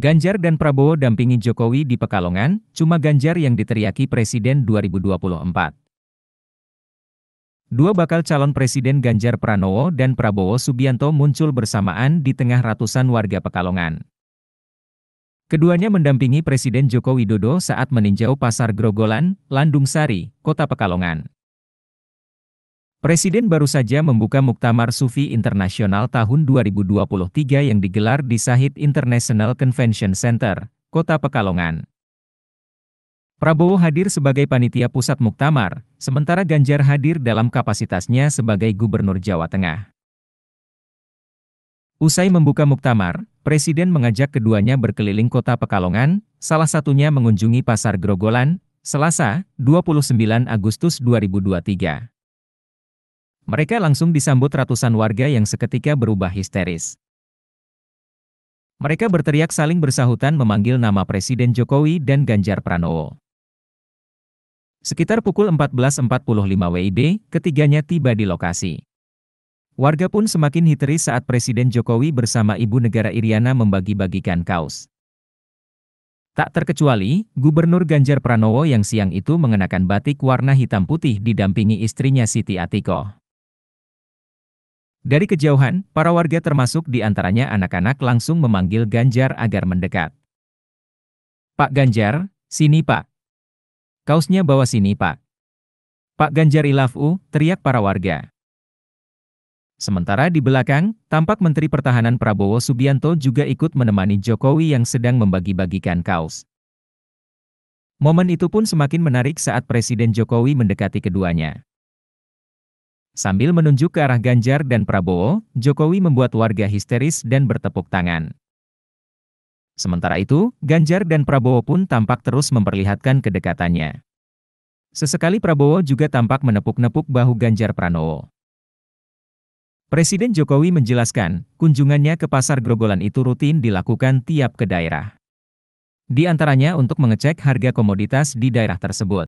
Ganjar dan Prabowo dampingi Jokowi di Pekalongan, cuma Ganjar yang diteriaki Presiden 2024. Dua bakal calon Presiden Ganjar Pranowo dan Prabowo Subianto muncul bersamaan di tengah ratusan warga Pekalongan. Keduanya mendampingi Presiden Joko Widodo saat meninjau Pasar Grogolan, Landung Sari, Kota Pekalongan. Presiden baru saja membuka Muktamar Sufi Internasional tahun 2023 yang digelar di Sahid International Convention Center, Kota Pekalongan. Prabowo hadir sebagai panitia pusat Muktamar, sementara Ganjar hadir dalam kapasitasnya sebagai Gubernur Jawa Tengah. Usai membuka Muktamar, Presiden mengajak keduanya berkeliling kota Pekalongan, salah satunya mengunjungi Pasar Grogolan, Selasa, 29 Agustus 2023. Mereka langsung disambut ratusan warga yang seketika berubah histeris. Mereka berteriak saling bersahutan memanggil nama Presiden Jokowi dan Ganjar Pranowo. Sekitar pukul 14.45 WIB, ketiganya tiba di lokasi. Warga pun semakin histeris saat Presiden Jokowi bersama Ibu Negara Iriana membagi-bagikan kaos. Tak terkecuali, Gubernur Ganjar Pranowo yang siang itu mengenakan batik warna hitam putih didampingi istrinya Siti Atikoh. Dari kejauhan, para warga termasuk di antaranya anak-anak langsung memanggil Ganjar agar mendekat. Pak Ganjar, sini Pak. Kaosnya bawa sini Pak. Pak Ganjar ilafu, teriak para warga. Sementara di belakang, tampak Menteri Pertahanan Prabowo Subianto juga ikut menemani Jokowi yang sedang membagi-bagikan kaos. Momen itu pun semakin menarik saat Presiden Jokowi mendekati keduanya. Sambil menunjuk ke arah Ganjar dan Prabowo, Jokowi membuat warga histeris dan bertepuk tangan. Sementara itu, Ganjar dan Prabowo pun tampak terus memperlihatkan kedekatannya. Sesekali Prabowo juga tampak menepuk-nepuk bahu Ganjar Pranowo. Presiden Jokowi menjelaskan, kunjungannya ke pasar Grogolan itu rutin dilakukan tiap ke daerah. Di antaranya untuk mengecek harga komoditas di daerah tersebut.